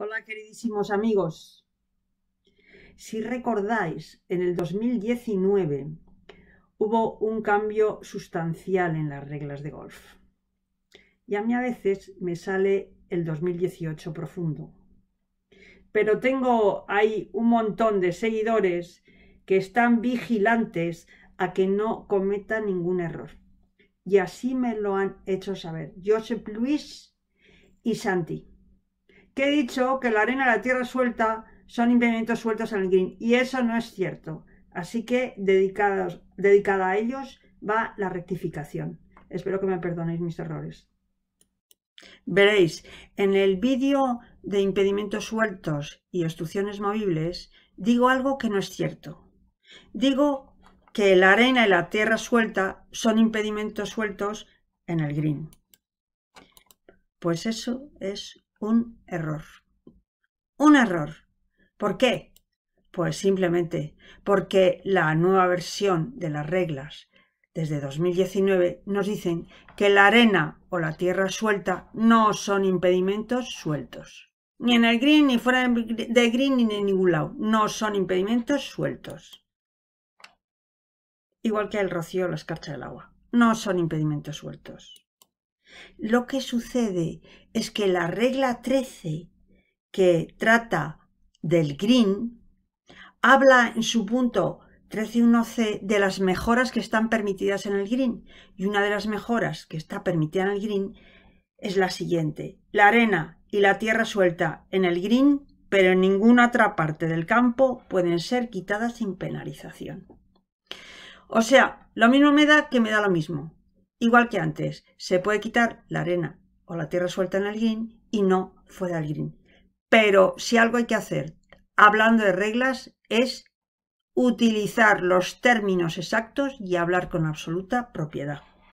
Hola queridísimos amigos. Si recordáis, en el 2019 hubo un cambio sustancial en las reglas de golf. Y a mí a veces me sale el 2018 profundo. Pero tengo ahí un montón de seguidores que están vigilantes a que no cometa ningún error. Y así me lo han hecho saber Joseph Luis y Santi que he dicho que la arena y la tierra suelta son impedimentos sueltos en el green y eso no es cierto. Así que dedicados, dedicada a ellos va la rectificación. Espero que me perdonéis mis errores. Veréis, en el vídeo de impedimentos sueltos y obstrucciones movibles, digo algo que no es cierto. Digo que la arena y la tierra suelta son impedimentos sueltos en el green. Pues eso es un error. Un error. ¿Por qué? Pues simplemente porque la nueva versión de las reglas desde 2019 nos dicen que la arena o la tierra suelta no son impedimentos sueltos. Ni en el green, ni fuera de green, ni en ningún lado. No son impedimentos sueltos. Igual que el rocío o la escarcha del agua. No son impedimentos sueltos. Lo que sucede es que la regla 13, que trata del green, habla en su punto 13.1c de las mejoras que están permitidas en el green. Y una de las mejoras que está permitida en el green es la siguiente. La arena y la tierra suelta en el green, pero en ninguna otra parte del campo pueden ser quitadas sin penalización. O sea, lo mismo me da que me da lo mismo. Igual que antes, se puede quitar la arena o la tierra suelta en el green y no fuera del green. Pero si algo hay que hacer, hablando de reglas, es utilizar los términos exactos y hablar con absoluta propiedad.